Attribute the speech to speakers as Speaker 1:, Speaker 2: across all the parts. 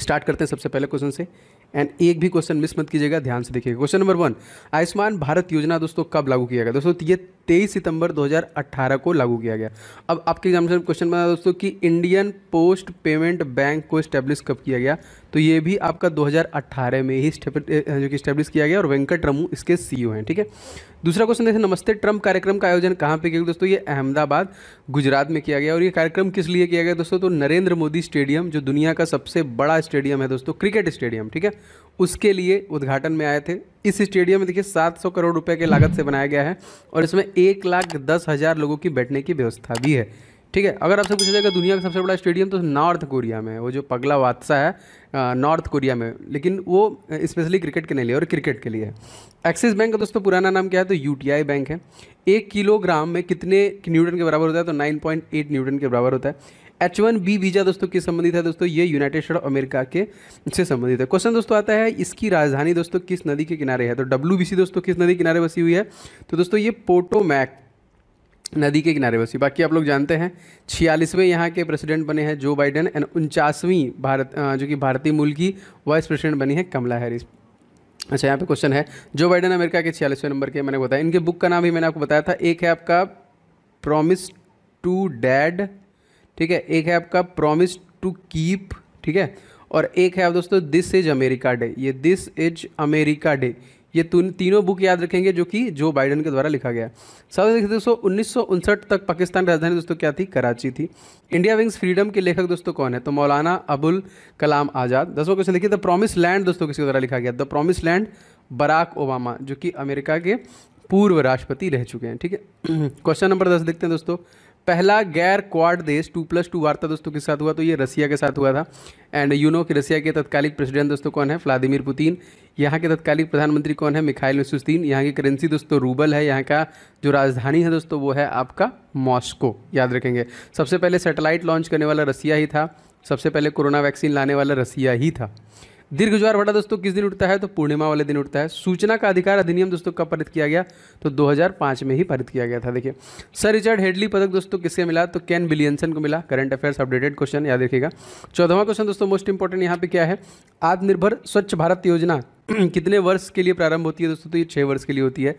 Speaker 1: start करते हैं सबसे पहले क्वेश्चन से एंड एक भी क्वेश्चन मिस मत कीजिएगा ध्यान से देखिएगा question number one Ayushman Bharat योजना दोस्तों कब लागू किया गया दोस्तों ये तेईस सितंबर 2018 को लागू किया गया अब आपके एग्जाम से क्वेश्चन बना दोस्तों कि इंडियन पोस्ट पेमेंट बैंक को स्टैब्लिश कब किया गया तो ये भी आपका 2018 में ही जो कि स्टैब्लिश किया गया और वेंकट रमू इसके सीईओ e हैं ठीक है दूसरा क्वेश्चन देखिए नमस्ते ट्रम्प कार्यक्रम का आयोजन कहाँ पे किया गया दोस्तों ये अहमदाबाद गुजरात में किया गया और ये कार्यक्रम किस लिए किया गया दोस्तों तो नरेंद्र मोदी स्टेडियम जो दुनिया का सबसे बड़ा स्टेडियम है दोस्तों क्रिकेट स्टेडियम ठीक है उसके लिए उद्घाटन में आए थे इस स्टेडियम में देखिए 700 करोड़ रुपए की लागत से बनाया गया है और इसमें एक लाख दस हज़ार लोगों की बैठने की व्यवस्था भी है ठीक है अगर आपसे पूछा जाएगा दुनिया का सबसे बड़ा स्टेडियम तो नॉर्थ कोरिया में है वो जो पगला वादसा है नॉर्थ कोरिया में लेकिन वो स्पेशली क्रिकेट के लिए और क्रिकेट के लिए एक्सिस बैंक का दोस्तों पुराना नाम क्या है तो यू बैंक है एक किलोग्राम में कितने न्यूटन के बराबर होता है तो नाइन न्यूटन के बराबर होता है एच वन बी वीज़ा दोस्तों किस संबंधित है दोस्तों ये यूनाइटेड स्टेट ऑफ अमेरिका के से संबंधित है क्वेश्चन दोस्तों आता है इसकी राजधानी दोस्तों किस नदी के किनारे है तो डब्ल्यू दोस्तों किस नदी किनारे बसी हुई है तो दोस्तों ये पोटोमैक नदी के किनारे बसी बाकी आप लोग जानते हैं छियालीसवें यहाँ के प्रेसिडेंट बने हैं जो बाइडेन एंड उनचासवीं भारत जो कि भारतीय मूल की वाइस प्रेसिडेंट बनी है कमला हैरिस अच्छा यहाँ पे क्वेश्चन है जो बाइडेन अमेरिका के छियालीसवें नंबर के मैंने बताया इनके बुक का नाम भी मैंने आपको बताया था एक है आपका प्रॉमिस टू डैड ठीक है एक है आपका प्रॉमिस टू कीप ठीक है और एक है दोस्तों दिस इज अमेरिका डे ये दिस इज अमेरिका डे ये तीनों बुक याद रखेंगे जो कि जो बाइडन के द्वारा लिखा गया साथ देखिए दोस्तों उन्नीस तक पाकिस्तान राजधानी दोस्तों क्या थी कराची थी इंडिया विंग्स फ्रीडम के लेखक दोस्तों कौन है तो मौलाना अबुल कलाम आज़ाद दसवा क्वेश्चन देखिए द प्रॉमिस लैंड दोस्तों किसके द्वारा लिखा गया the promise land Barack Obama जो कि अमेरिका के पूर्व राष्ट्रपति रह चुके हैं ठीक है क्वेश्चन नंबर दस देखते हैं दोस्तों पहला गैर क्वाड देश टू प्लस टू वार्ता दोस्तों के साथ हुआ तो ये रसिया के साथ हुआ था एंड यू नो कि रसिया के तत्कालिक प्रेसिडेंट दोस्तों कौन है व्लादिमिर पुतिन यहाँ के तत्कालिक प्रधानमंत्री कौन है मिखाइल मिसुस्तीन यहाँ की करेंसी दोस्तों रूबल है यहाँ का जो राजधानी है दोस्तों वो है आपका मॉस्को याद रखेंगे सबसे पहले सेटेलाइट लॉन्च करने वाला रसिया ही था सबसे पहले कोरोना वैक्सीन लाने वाला रसिया ही था दीर्घ ज्वार भट्टा दोस्तों किस दिन उठता है तो पूर्णिमा वाले दिन उठता है सूचना का अधिकार अधिनियम दोस्तों कब पारित किया गया तो 2005 में ही पारित किया गया था देखिए सर रिचर्ड हेडली पदक दोस्तों किसके मिला तो कैन विलियमसन को मिला करंट अफेयर्स अपडेटेड क्वेश्चन याद रखिएगा चौदहवा क्वेश्चन दोस्तों मोस्ट इंपॉर्टेंट यहाँ पे क्या है आत्मनिर्भर स्वच्छ भारत योजना कितने वर्ष के लिए प्रारंभ होती है दोस्तों तो ये छः वर्ष के लिए होती है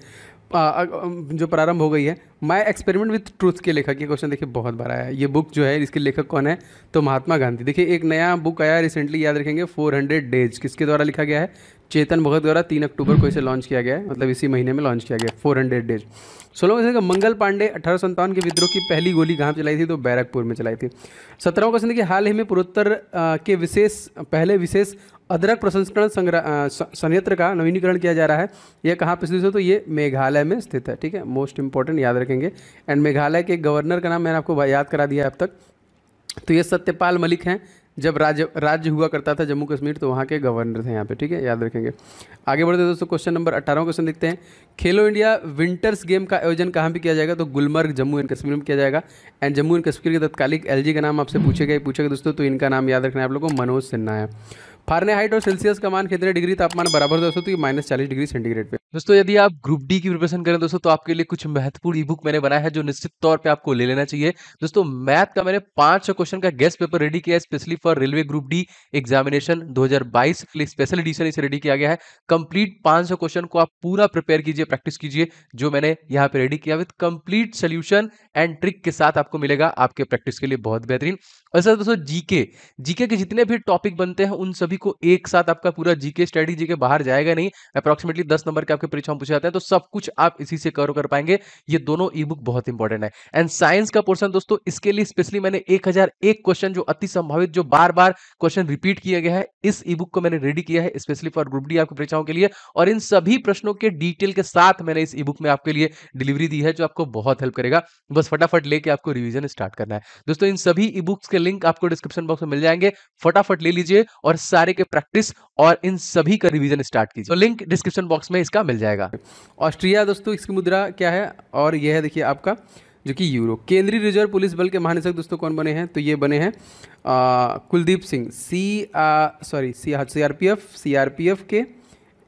Speaker 1: जो प्रारंभ हो गई है माई एक्सपेरिमेंट विथ ट्रूथ के लेखक ये क्वेश्चन देखिए बहुत बार आया है ये बुक जो है इसके लेखक कौन है तो महात्मा गांधी देखिए एक नया बुक आया रिसेंटली याद रखेंगे 400 डेज किसके द्वारा लिखा गया है चेतन भगत द्वारा तीन अक्टूबर को इसे लॉन्च किया गया है मतलब इसी महीने में लॉन्च किया गया फोर हंड्रेड डेज सोलह क्वेश्चन का मंगल पांडे अठारह सौ के विद्रोह की पहली गोली कहाँ चलाई थी तो बैरकपुर में चलाई थी सत्रहवा क्वेश्चन देखिए हाल ही में पूर्वोत्तर के विशेष पहले विशेष अदरक प्रसंस्करण संग्रह संयंत्र का नवीनीकरण किया जा रहा है यह कहाँ पे है तो ये मेघालय में स्थित है ठीक है मोस्ट इंपॉर्टेंट याद रखेंगे एंड मेघालय के गवर्नर का नाम मैंने आपको याद करा दिया अब तक तो ये सत्यपाल मलिक हैं जब राज्य राज्य हुआ करता था जम्मू कश्मीर तो वहाँ के गवर्नर थे यहाँ पे ठीक है याद रखेंगे आगे बढ़ते दोस्तों क्वेश्चन नंबर अट्ठारह क्वेश्चन देखते हैं खेलो इंडिया विंटर्स गेम का आयोजन कहाँ पे किया जाएगा तो गुलमर्ग जम्मू एंड कश्मीर में किया जाएगा एंड जम्मू एंड कश्मीर के तत्कालिक एल का नाम आपसे पूछे गए पूछेगा दोस्तों तो इनका नाम याद रखना है आप लोगों को मनोज सिन्हा है फारने हाइट और सेल्सियस का मान कितने डिग्री तापमान बराबर दोस्तों तो माइनस चालीस डिग्री सेंटीग्रेड पर दोस्तों यदि आप ग्रुप डी की प्रिपरेशन करें दोस्तों तो आपके लिए कुछ महत्वपूर्ण ई बुक मैंने बनाया है जो निश्चित तौर पे आपको ले लेना चाहिए दोस्तों मैथ का मैंने पांच सौ क्वेश्चन का गेस्ट पेपर रेडी किया है specially for railway group D examination 2022 के लिए स्पेशल एडिशन इसे रेडी किया गया है कंप्लीट पांच क्वेश्चन को आप पूरा प्रिपेयर कीजिए प्रैक्टिस कीजिए जो मैंने यहाँ पे रेडी किया with complete solution and trick के साथ आपको मिलेगा आपके प्रैक्टिस के लिए बहुत बेहतरीन और सर दोस्तों जीके जीके के जितने भी टॉपिक बनते हैं उन सभी को एक साथ आपका पूरा जीके स्टडी जीके बाहर जाएगा नहीं अप्रोक्सीमेटली दस नंबर के आपके आपके परीक्षा में पूछा जाता है तो सब कुछ आप इसी से कवर कर पाएंगे ये दोनों ई बुक बहुत इंपॉर्टेंट है एंड साइंस का पोर्सन दोस्तों इसके लिए स्पेशली मैंने एक हजार एक क्वेश्चन जो अति संभावित जो बार बार क्वेश्चन रिपीट किया गया है इस ई बुक को मैंने रेडी किया है स्पेशली फॉर ग्रुप डी आपकी परीक्षाओं के लिए और इन सभी प्रश्नों के डिटेल के साथ मैंने इस ई बुक में आपके लिए डिलीवरी दी है जो आपको बहुत हेल्प करेगा बस फटाफट लेके आपको रिविजन स्टार्ट करना है दोस्तों इन सभी ई बुक्स के लिंक आपको डिस्क्रिप्शन बॉक्स में मिल जाएंगे फटाफट ले लीजिए और सारे के प्रैक्टिस और इन सभी का रिवीजन स्टार्ट कीजिए तो लिंक डिस्क्रिप्शन बॉक्स में इसका मिल जाएगा ऑस्ट्रिया दोस्तों इसकी मुद्रा क्या है और यह है देखिए आपका जो कि यूरो केंद्रीय रिजर्व पुलिस बल के महानिदेशक दोस्तों कौन बने हैं तो ये बने हैं Kuldeep Singh C sorry C C R P F C R P F के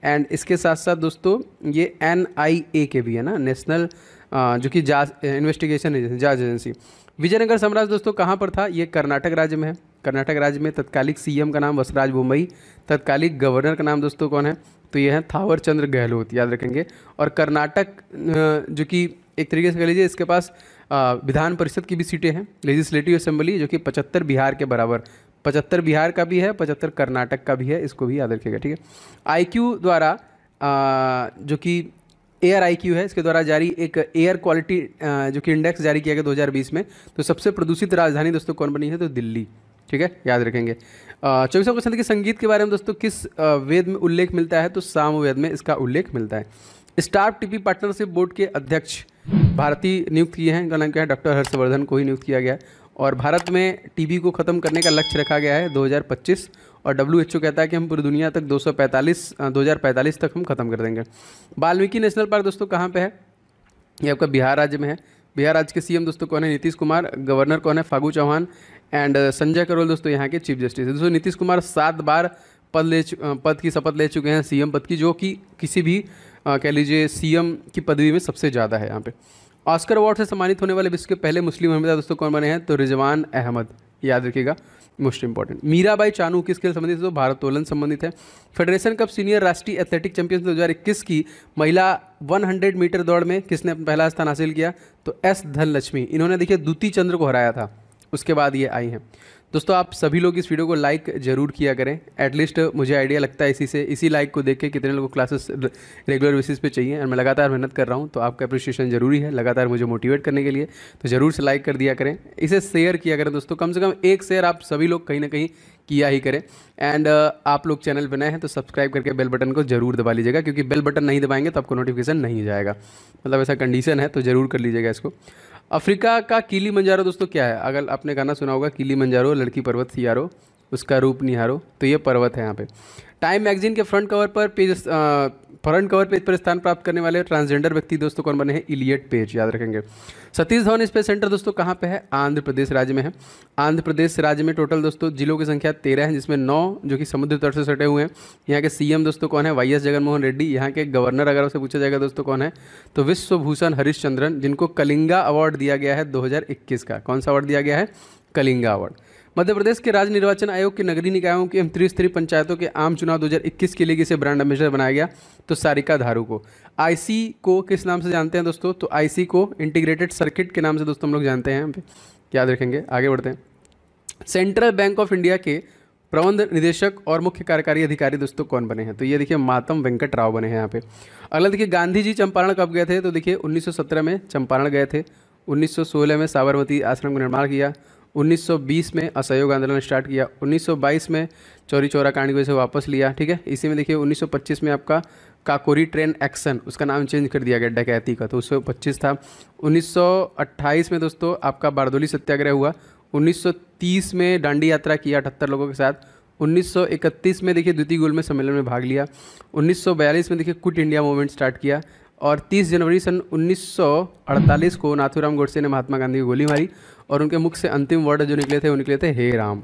Speaker 1: एंड इसके साथ साथ दोस्तों ये एन आई ए के भी है ना नेशनल जो कि जांच इन्वेस्टिगेशन एजेंसी जांच एजेंसी विजयनगर साम्राज्य दोस्तों कहाँ पर था ये कर्नाटक राज्य में है कर्नाटक राज्य में तत्कालिक सीएम का नाम वसराज बुम्बई तत्कालिक गवर्नर का नाम दोस्तों कौन है तो ये हैं थावर चंद्र गहलोत याद रखेंगे और कर्नाटक जो कि एक तरीके से कह लीजिए इसके पास विधान परिषद की भी सीटें हैं लेजिस्लेटिव असेंबली जो कि पचहत्तर बिहार के बराबर पचहत्तर बिहार का भी है पचहत्तर कर्नाटक का भी है इसको भी याद रखिएगा ठीक है आई द्वारा जो कि एयर आई क्यू है इसके द्वारा जारी एक एयर क्वालिटी जो कि इंडेक्स जारी किया गया 2020 में तो सबसे प्रदूषित राजधानी दोस्तों कौन बनी है तो दिल्ली ठीक है याद रखेंगे चौबीसवा क्वेश्चन देखिए संगीत के बारे में दोस्तों किस वेद में उल्लेख मिलता है तो साम वेद में इसका उल्लेख मिलता है स्टार टीपी पार्टनरशिप बोर्ड के अध्यक्ष भारतीय नियुक्त किए हैं इनका नाम क्या है डॉक्टर हर्षवर्धन को ही नियुक्त किया गया है और भारत में टीबी को ख़त्म करने का लक्ष्य रखा गया है 2025 और डब्ल्यू कहता है कि हम पूरी दुनिया तक 245 2045 तक हम ख़त्म कर देंगे वाल्मीकि नेशनल पार्क दोस्तों कहाँ पे है ये आपका बिहार राज्य में है बिहार राज्य के सीएम दोस्तों कौन है नीतीश कुमार गवर्नर कौन है फागू चौहान एंड uh, संजय करोल दोस्तों यहाँ के चीफ जस्टिस है दोस्तों नीतीश कुमार सात बार पद ले पद की शपथ ले चुके हैं सीएम पद की जो कि किसी भी कह लीजिए सीएम की पदवी में सबसे ज़्यादा है यहाँ पे ऑस्कर अवार्ड से सम्मानित होने वाले विश्व के पहले मुस्लिम अहमदा दोस्तों कौन बने हैं तो रिजवान अहमद याद रखिएगा मोस्ट इंपॉर्टेंट मीराबाई चानू किस खेल संबंधित तो भारत्तोलन संबंधित है फेडरेशन कप सीनियर राष्ट्रीय एथलेटिक चैंपियंस इक्कीस की महिला 100 मीटर दौड़ में किसने पहला स्थान हासिल किया तो एस धनलक्ष्मी इन्होंने देखिए दूती चंद्र को हराया था उसके बाद ये आई हैं दोस्तों आप सभी लोग इस वीडियो को लाइक ज़रूर किया करें एटलीस्ट मुझे आइडिया लगता है इसी से इसी लाइक को देख के कितने लोगों को क्लासेस रेगुलर बेसिस पे चाहिए और मैं लगातार मेहनत कर रहा हूँ तो आपका अप्रिशिएशन ज़रूरी है लगातार मुझे मोटिवेट करने के लिए तो ज़रूर से लाइक कर दिया करें इसे शेयर किया करें दोस्तों कम से कम एक शेयर आप सभी लोग कहीं ना कहीं किया ही करें एंड uh, आप लोग चैनल पर नए हैं तो सब्सक्राइब करके बेल बटन को जरूर दबा लीजिएगा क्योंकि बेल बटन नहीं दबाएंगे तो आपको नोटिफिकेशन नहीं जाएगा मतलब ऐसा कंडीशन है तो ज़रूर कर लीजिएगा इसको अफ्रीका का कीली मंजारो दोस्तों क्या है अगर आपने गाना सुना होगा कीली मंजारो लड़की पर्वत सियारो उसका रूप निहारो तो ये पर्वत है यहाँ पे टाइम मैगजीन के फ्रंट कवर पर पेज फ्रंट कवर पेज पर स्थान प्राप्त करने वाले ट्रांसजेंडर व्यक्ति दोस्तों कौन बने हैं इलियट पेज याद रखेंगे सतीश धवन स्पेस सेंटर दोस्तों कहाँ पे है आंध्र प्रदेश राज्य में है आंध्र प्रदेश राज्य में टोटल दोस्तों जिलों की संख्या तेरह है जिसमें नौ जो कि समुद्र तट से सटे हुए हैं यहाँ के सीएम दोस्तों कौन है वाई एस जगनमोहन रेड्डी यहाँ के गवर्नर अगर उसे पूछा जाएगा दोस्तों कौन है तो विश्वभूषण हरिश्चंद्रन जिनको कलिंगा अवार्ड दिया गया है दो का कौन सा अवार्ड दिया गया है कलिंगा अवार्ड मध्य प्रदेश के राज्य निर्वाचन आयोग के नगरीय निकायों के एम त्रिस्तरीय पंचायतों के आम चुनाव 2021 के लिए किसे ब्रांड एम्बेसडर बनाया गया तो सारिका धारू को आईसी को किस नाम से जानते हैं दोस्तों तो आईसी को इंटीग्रेटेड सर्किट के नाम से दोस्तों हम लोग जानते हैं याद रखेंगे आगे बढ़ते हैं सेंट्रल बैंक ऑफ इंडिया के प्रबंध निदेशक और मुख्य कार्यकारी अधिकारी दोस्तों कौन बने हैं तो ये देखिए मातम वेंकट राव बने हैं यहाँ पे अगला देखिए गांधी जी चंपारण कब गए थे तो देखिए 1917 में चंपारण गए थे 1916 में साबरमती आश्रम का निर्माण किया 1920 में असहयोग आंदोलन स्टार्ट किया 1922 में चोरी चौरा कांड की वजह से वापस लिया ठीक है इसी में देखिए 1925 में आपका काकोरी ट्रेन एक्शन उसका नाम चेंज कर दिया गया डकैती का तो उस पच्चीस था 1928 में दोस्तों आपका बारदोली सत्याग्रह हुआ 1930 में डांडी यात्रा किया अठहत्तर लोगों के साथ 1931 में देखिए द्वितीय गोल में सम्मेलन में भाग लिया 1942 में देखिए कुट इंडिया मूवमेंट स्टार्ट किया और 30 जनवरी सन 1948 को नाथुराम गोडसे ने महात्मा गांधी को गोली मारी और उनके मुख से अंतिम वर्ड जो निकले थे वो निकले थे हे Ram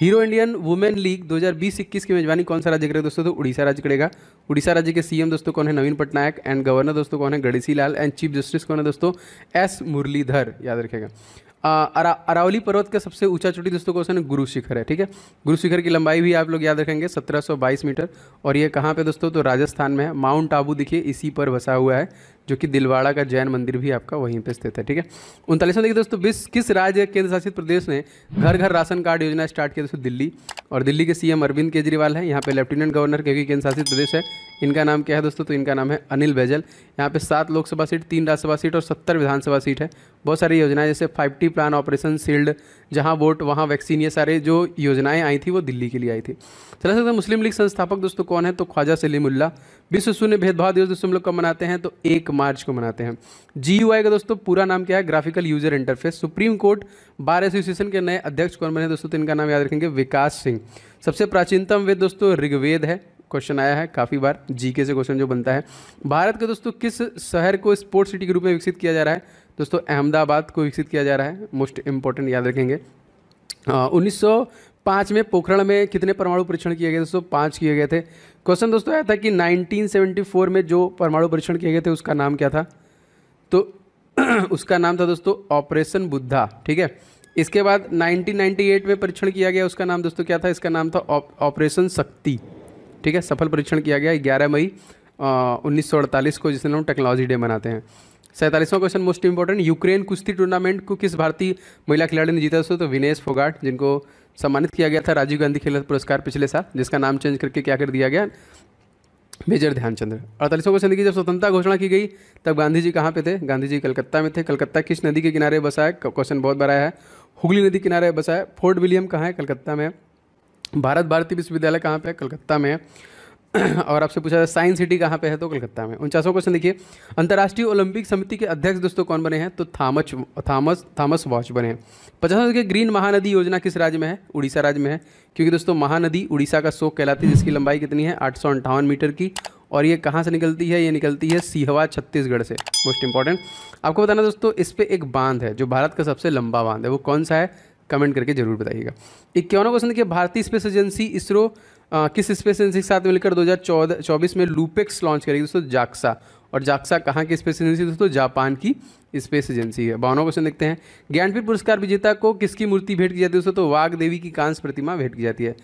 Speaker 1: Hero Indian Women League बीस इक्कीस की मेजबानी कौन सा राज्य करेगा दोस्तों तो उड़ीसा राज्य करेगा उड़ीसा राज्य के सीएम दोस्तों कौन है नवीन पटनायक एंड गवर्नर दोस्तों कौन है Ganeshi Lal and chief justice कौन है दोस्तों एस मुरलीधर याद रखेगा अरा, अरावली पर्वत का सबसे ऊंचा चोटी दोस्तों क्वेश्चन गुरु शिखर है ठीक है गुरु शिखर की लंबाई भी आप लोग याद रखेंगे 1722 मीटर और ये कहाँ पे दोस्तों तो राजस्थान में है माउंट आबू देखिए इसी पर बसा हुआ है जो कि दिलवाड़ा का जैन मंदिर भी आपका वहीं पे स्थित है ठीक है उनतालीसवां देखिए दोस्तों बीस किस राज्य केंद्र शासित प्रदेश ने घर घर राशन कार्ड योजना स्टार्ट किया दोस्तों दिल्ली और दिल्ली के सीएम अरविंद केजरीवाल है यहाँ पे लेफ्टिनेंट गवर्नर क्योंकि केंद्र शासित प्रदेश है इनका नाम क्या है दोस्तों तो इनका नाम है अनिल बैजल यहाँ पे सात लोकसभा सीट तीन राज्यसभा सीट और सत्तर विधानसभा सीट है बहुत सारी योजनाएं जैसे five T plan operation shield जहाँ वोट वहाँ वैक्सीन ये सारे जो योजनाएं आई थी वो दिल्ली के लिए आई थी चला सकते मुस्लिम लीग संस्थापक दोस्तों कौन है तो ख्वाजा सलीमुल्ला विश्व शून्य भेदभाव दिवस दोस्तों हम लोग कब मनाते हैं तो एक मार्च को मनाते हैं जी का दोस्तों पूरा नाम क्या है graphical user interface Supreme Court Bar Association के नए अध्यक्ष कौन बने दोस्तों तो इनका नाम याद रखेंगे विकास सिंह सबसे प्राचीनतम वेद दोस्तों ऋग्वेद है क्वेश्चन आया है काफ़ी बार जीके से क्वेश्चन जो बनता है भारत के दोस्तों किस शहर को स्पोर्ट्स सिटी के रूप में विकसित किया जा रहा है दोस्तों अहमदाबाद को विकसित किया जा रहा है मोस्ट इंपॉर्टेंट याद रखेंगे उन्नीस पाँच में पोखरण में कितने परमाणु परीक्षण किए गए दोस्तों पाँच किए गए थे क्वेश्चन दोस्तों आया था कि 1974 में जो परमाणु परीक्षण किए गए थे उसका नाम क्या था तो उसका नाम था दोस्तों ऑपरेशन बुद्धा ठीक है इसके बाद 1998 में परीक्षण किया गया उसका नाम दोस्तों क्या था इसका नाम था ऑपरेशन शक्ति ठीक है सफल परीक्षण किया गया 11 मई उन्नीस को जिसे हम टेक्नोलॉजी डे मनाते हैं सैंतालीसवां क्वेश्चन मोस्ट इंपॉर्टेंट यूक्रेन कुश्ती टूर्नामेंट को किस भारतीय महिला खिलाड़ी ने जीता दोस्तों तो विनेश फोगाट जिनको सम्मानित किया गया था राजीव गांधी खेल पुरस्कार पिछले साल जिसका नाम चेंज करके क्या कर दिया गया मेजर ध्यानचंद्र अड़तालीसवां क्वेश्चन देखिए जब स्वतंत्रता घोषणा की गई तब गांधी जी कहाँ पे थे गांधी जी कलकत्ता में थे कलकत्ता किस नदी के किनारे बसा है क्वेश्चन बहुत बड़ा है हुगली नदी किनारे बसा है फोर्ट विलियम कहाँ है कलकत्ता में भारत भारती विश्वविद्यालय कहाँ पे है कलकत्ता में है और आपसे पूछा जाए साइंस सिटी कहाँ पे है तो कलकत्ता में उनचासों क्वेश्चन देखिए अंतर्राष्ट्रीय ओलंपिक समिति के अध्यक्ष दोस्तों कौन बने हैं तो थामच थामस थामस वॉच बने हैं पचास देखिए ग्रीन महानदी योजना किस राज्य में है उड़ीसा राज्य में है क्योंकि दोस्तों महानदी उड़ीसा का शोक कहलाती है जिसकी लंबाई कितनी है आठ मीटर की और ये कहाँ से निकलती है ये निकलती है सीहवा छत्तीसगढ़ से मोस्ट इंपॉर्टेंट आपको बताना दोस्तों इस पर एक बांध है जो भारत का सबसे लंबा बांध है वो कौन सा है कमेंट करके जरूर बताइएगा इक्यावनवा क्वेश्चन देखिए भारतीय स्पेस एजेंसी इसरो आ, किस स्पेस एजेंसी के साथ मिलकर 2024 में लूपेक्स लॉन्च करेगी दोस्तों जाक्सा और जाक्सा कहाँ की स्पेस एजेंसी दोस्तों जापान की स्पेस एजेंसी है बावनों क्वेश्चन देखते हैं ज्ञानपीठ पुरस्कार विजेता को किसकी मूर्ति भेंट की जाती है दोस्तों तो वाघ देवी की कांस प्रतिमा भेंट की जाती है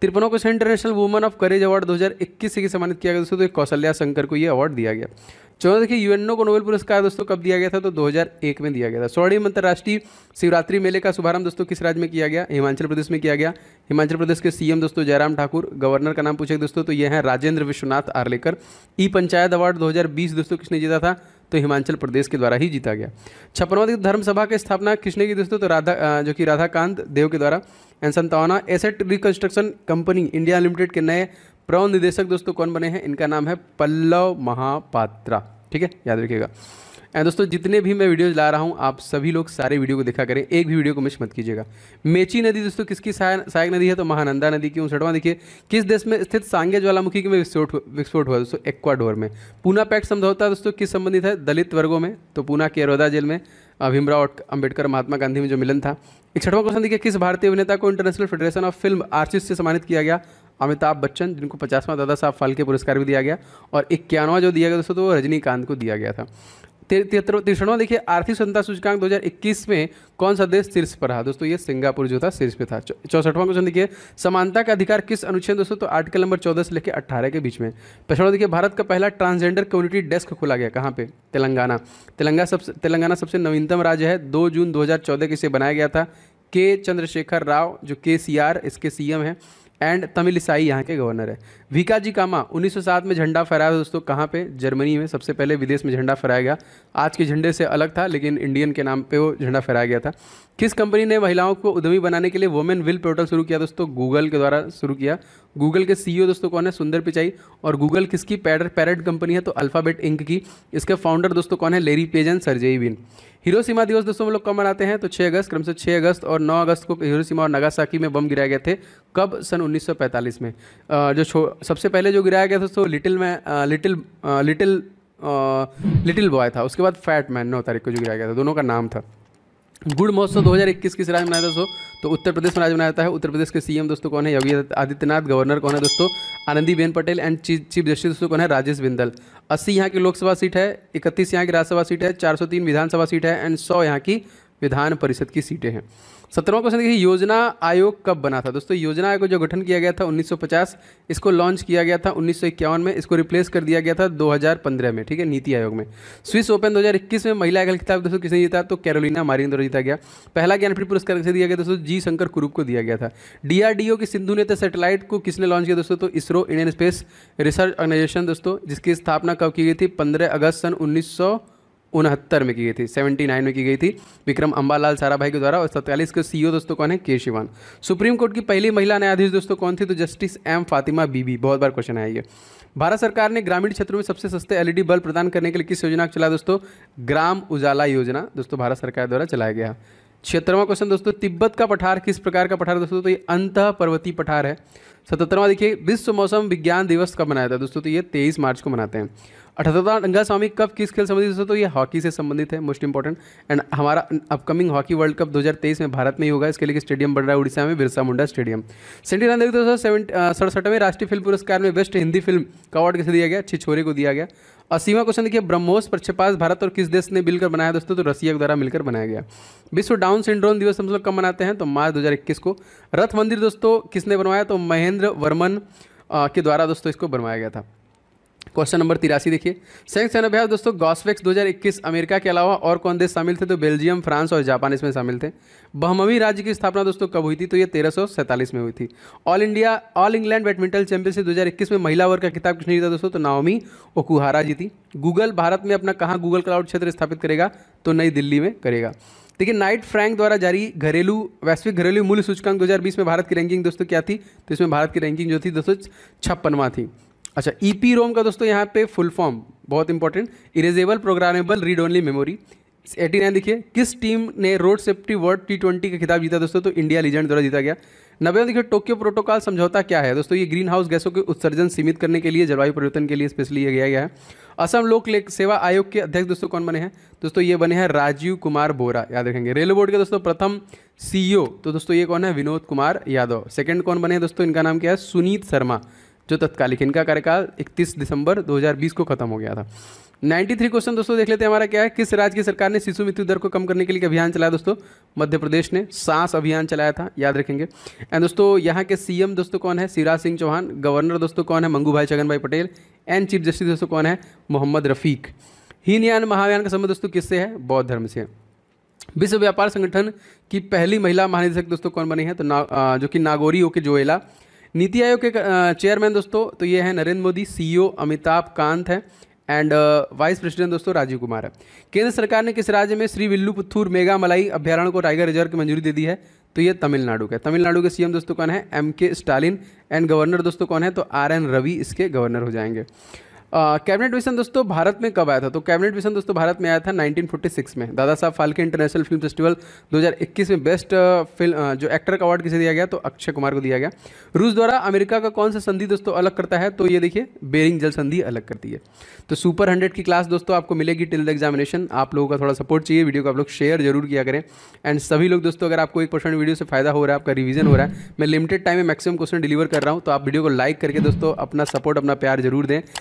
Speaker 1: तिरपनों question international woman of courage award दो इक्कीस से सम्मानित किया गया दोस्तों तो कौशल्या शंकर को यह अवार्ड दिया गया चौदह देखिए यूएनओ को नोबेल पुरस्कार दोस्तों कब दिया गया था तो 2001 में दिया गया था स्वर्णिम अंतर्राष्ट्रीय शिवरात्रि मेले का शुभारंभ दोस्तों किस राज्य में किया गया हिमाचल प्रदेश में किया गया हिमाचल प्रदेश के सीएम दोस्तों जयराम ठाकुर गवर्नर का नाम पूछे दोस्तों तो यह है राजेंद्र विश्वनाथ आर्लेकर ई पंचायत अवार्ड दो दोस्तों किसने जीता था तो हिमाचल प्रदेश के द्वारा ही जीता गया छप्पनवा धर्म सभा की स्थापना किसने की दोस्तों तो राधा जो कि राधाकांत देव के द्वारा एंड संतावना asset reconstruction company India limited के नए प्रबंध निदेशक दोस्तों कौन बने हैं इनका नाम है पल्लव महापात्रा ठीक है याद रखिएगा एंड दोस्तों जितने भी मैं वीडियोज ला रहा हूँ आप सभी लोग सारे वीडियो को देखा करें एक भी वीडियो को मिस मत कीजिएगा मेची नदी दोस्तों किसकी सहायक नदी है तो महानंदा नदी की उनसठवा देखिए किस देश में स्थित सांगे ज्वालामुखी में विस्फोट विस्फोट हुआ दोस्तों एक्वाडोर में पूना पैक्ट समझौता दोस्तों किस संबंधित है दलित वर्गों में तो पूना के अरोदा जेल में भीमराव अंबेडकर महात्मा गांधी में जो मिलन था छठवा क्वेश्चन देखिए किस भारतीय अभिनेता को international federation of film archives से सम्मानित किया गया अमिताभ बच्चन जिनको पचासवां दादा साहब फाल्के पुरस्कार भी दिया गया और इक्यानवा जो दिया गया दोस्तों तो वो रजनीकांत को दिया गया था तिरसठवा देखिए आर्थिक स्वतंत्रता सूचकांक 2021 में कौन सा देश शीर्ष पर रहा दोस्तों ये सिंगापुर जो था शीर्ष पे था चौसठवां क्वेश्चन देखिए समानता का अधिकार किस अनुच्छेद दोस्तों तो आर्टिकल नंबर 14 से लेकर 18 के बीच में पचपनवा देखिए भारत का पहला ट्रांसजेंडर कम्युनिटी डेस्क खोला गया कहाँ पे तेलंगाना तेलंगाना सबसे तेलंगाना सबसे नवीनतम राज्य है दो जून दो के इसे बनाया गया था के चंद्रशेखर राव जो के सी आर इसके सी एम एंड तमिलसाई यहाँ के गवर्नर है जी कामा 1907 में झंडा फहराया दोस्तों कहाँ पे जर्मनी में सबसे पहले विदेश में झंडा फहराया गया आज के झंडे से अलग था लेकिन इंडियन के नाम पे वो झंडा फहराया गया था किस कंपनी ने महिलाओं को उद्यमी बनाने के लिए वुमेन विल पोर्टल शुरू किया दोस्तों गूगल के द्वारा शुरू किया गूगल के सीईओ दोस्तों कौन है सुंदर पिचाई और गूगल किसकी पैडर पैरट कंपनी है तो अल्फ़ाबेट इंक की इसके फाउंडर दोस्तों कौन है लेरी पेजन एंड सरजेई बिन सीमा दिवस दोस्तों हम लोग कब मनाते हैं तो 6 अगस्त क्रम से 6 अगस्त और 9 अगस्त को हीरो सीमा और नगासाकी में बम गिराए गए थे कब सन उन्नीस में जो सबसे पहले जो गिराया गया था दोस्तों little man little little little boy था उसके बाद फैट मैन नौ तारीख को जो गिराया गया था दोनों का नाम था गुड़ महोत्सव 2021 किस राज्य में मनाया दोस्तों तो उत्तर प्रदेश में राज्य मनाया जाता है उत्तर प्रदेश के सीएम दोस्तों कौन है योगी आदित्यनाथ गवर्नर कौन है दोस्तों Anandiben Patel and chief justice दोस्तों कौन है राजेश बिंदल अस्सी यहाँ की लोकसभा सीट है इकतीस यहाँ की राज्यसभा सीट है 403 विधानसभा सीट है एंड सौ यहाँ की विधान परिषद की सीटें हैं सत्रहवा क्वेश्चन देखिए योजना आयोग कब बना था दोस्तों योजना आयोग जो गठन किया गया था 1950 इसको लॉन्च किया गया था उन्नीस में इसको रिप्लेस कर दिया गया था 2015 में ठीक है नीति आयोग में स्विस ओपन 2021 में महिला एकल खिताब दोस्तों किसने जीता तो कैरोलिना मारिन द्वारा जीता गया पहला ज्ञानपीठ पुरस्कार किसे दिया गया दोस्तों जी शंकर कुरूप को दिया गया था डीआरडीओ की सिंधु नेता सेटेलाइट को किसने लॉन्च किया दोस्तों तो ISRO Indian space research organisation दोस्तों जिसकी स्थापना कब की गई थी पंद्रह अगस्त सन उन्नीस उनहत्तर में की गई थी सेवेंटी नाइन में की गई थी विक्रम अंबालाल साराभाई के द्वारा और सत्तालीस के सीईओ दोस्तों कौन है के शिवान सुप्रीम कोर्ट की पहली महिला न्यायाधीश दोस्तों कौन थी तो जस्टिस एम फातिमा बीबी बहुत बार क्वेश्चन आया ये भारत सरकार ने ग्रामीण क्षेत्रों में सबसे सस्ते एलईडी बल्ब प्रदान करने के लिए किस योजना को चलाया दोस्तों ग्राम उजाला योजना दोस्तों भारत सरकार द्वारा चलाया गया छिहत्तरवां क्वेश्चन दोस्तों तिब्बत का पठार किस प्रकार का पठार दोस्तों तो ये अंत पर्वतीय पठार है सतहत्तरवां देखिए विश्व मौसम विज्ञान दिवस कब मनाया था दोस्तों तो ये तेईस मार्च को मनाते हैं अठहत्तर रंगा स्वामी कप किस खेल संबंधित दोस्तों तो ये हॉकी से संबंधित है मोस्ट इंपॉर्टेंट एंड हमारा अपकमिंग हॉकी वर्ल्ड कप 2023 में भारत में ही होगा इसके लिए स्टेडियम बन रहा है उड़ीसा में बिरसा मुंडा स्टेडियम सेंटी रन देखते दोस्तों सड़सठवें राष्ट्रीय फिल्म पुरस्कार में बेस्ट हिंदी फिल्म का अवार्ड किसे दिया गया छिछोरे को दिया गया सीमा क्वेश्चन देखिए ब्रह्मोस प्रक्षेपास भारत और किस देश ने मिलकर बनाया दोस्तों तो रसिया के द्वारा मिलकर बनाया गया विश्व डाउन सिंड्रोम दिवस हम लोग कब मनाते हैं तो मार्च दो को रथ मंदिर दोस्तों किसने बनवाया तो महेंद्र वर्मन के द्वारा दोस्तों इसको बनवाया गया था क्वेश्चन नंबर तिरासी देखिए संयुक्त सेना अभ्यास दोस्तों गॉसवेक्स 2021 अमेरिका के अलावा और कौन देश शामिल थे तो बेल्जियम फ्रांस और जापान इसमें शामिल थे बहमवी राज्य की स्थापना दोस्तों कब हुई थी तो ये तेरह में हुई थी all India all England badminton championship 2021 में महिला वर्ग का खिताब किसने जीता दोस्तों तो नाओमी ओकुहारा जीती गूगल भारत में अपना कहाँ गूगल क्लाउड क्षेत्र स्थापित करेगा तो नई दिल्ली में करेगा देखिए नाइट फ्रैंक द्वारा जारी घरेलू वैश्विक घरेलू मूल्य सूचकांक 2020 में भारत की रैंकिंग दोस्तों क्या थी तो इसमें भारत की रैंकिंग जो थी दोस्तों छप्पनवा थी अच्छा ई e रोम का दोस्तों यहाँ पे फुल फॉर्म बहुत important erasable programmable read only memory eighty nine देखिए किस टीम ने road safety world T twenty का खिताब जीता दोस्तों तो इंडिया लीजेंड द्वारा जीता गया नब्बे देखिए टोक्यो प्रोटोकॉल समझौता क्या है दोस्तों ये ग्रीन हाउस गैसों के उत्सर्जन सीमित करने के लिए जलवायु परिवर्तन के लिए स्पेशली ये गया गया है असम लोक सेवा आयोग के अध्यक्ष दोस्तों कौन बने हैं दोस्तों ये बने हैं राजीव कुमार बोरा याद रखेंगे रेलवे बोर्ड के दोस्तों प्रथम सीईओ e तो दोस्तों ये कौन है विनोद कुमार यादव सेकंड कौन बने हैं दोस्तों इनका नाम क्या है सुनीत शर्मा जो तत्कालिक इनका कार्यकाल 31 दिसंबर 2020 को खत्म हो गया था 93 क्वेश्चन दोस्तों देख लेते हैं हमारा क्या है किस राज्य की सरकार ने शिशु मृत्यु दर को कम करने के लिए अभियान चलाया दोस्तों मध्य प्रदेश ने सांस अभियान चलाया था याद रखेंगे एंड दोस्तों यहाँ के सीएम दोस्तों कौन है शिवराज सिंह चौहान गवर्नर दोस्तों कौन है मंगू भाई छगन भाई पटेल एंड चीफ जस्टिस दोस्तों कौन है मोहम्मद रफीक हीनयान महायान का संबंध दोस्तों किससे है बौद्ध धर्म से विश्व व्यापार संगठन की पहली महिला महानिदेशक दोस्तों कौन बनी है तो ना जो कि नागोरी ओके जोएला नीति आयोग के चेयरमैन दोस्तों तो ये है नरेंद्र मोदी सीईओ e अमिताभ कांत है एंड वाइस प्रेसिडेंट दोस्तों राजीव कुमार है केंद्र सरकार ने किस राज्य में श्री विल्लुपुथुर मलाई अभ्यारण्य को टाइगर रिजर्व की मंजूरी दे दी है तो ये तमिलनाडु का तमिलनाडु के सीएम दोस्तों कौन है एम के स्टालिन एंड गवर्नर दोस्तों कौन है तो आर एन रवि इसके गवर्नर हो जाएंगे कैबिनेट मिशन दोस्तों भारत में कब आया था तो कैबिनेट मिशन दोस्तों भारत में आया था 1946 में दादा साहब फाल्के इंटरनेशनल फिल्म फेस्टिवल 2021 में बेस्ट फिल्म जो एक्टर का अवार्ड किसे दिया गया तो अक्षय कुमार को दिया गया रूस द्वारा अमेरिका का कौन सा संधि दोस्तों अलग करता है तो ये देखिए बेरिंग जल संधि अलग करती है तो सुपर हंड्रेड की क्लास दोस्तों आपको मिलेगी टिल द एग्जामिनेशन आप लोगों का थोड़ा सपोर्ट चाहिए वीडियो को आप लोग शेयर जरूर किया करें एंड सभी लोग दोस्तों अगर आपको एक परसेंट वीडियो से फायदा हो रहा है आपका रिविजन हो रहा है मैं लिमिटेड टाइम में मैक्सिमम क्वेश्चन डिलीवर कर रहा हूँ तो आप वीडियो को लाइक करके दोस्तों अपना सपोर्ट अपना प्यार जरूर दें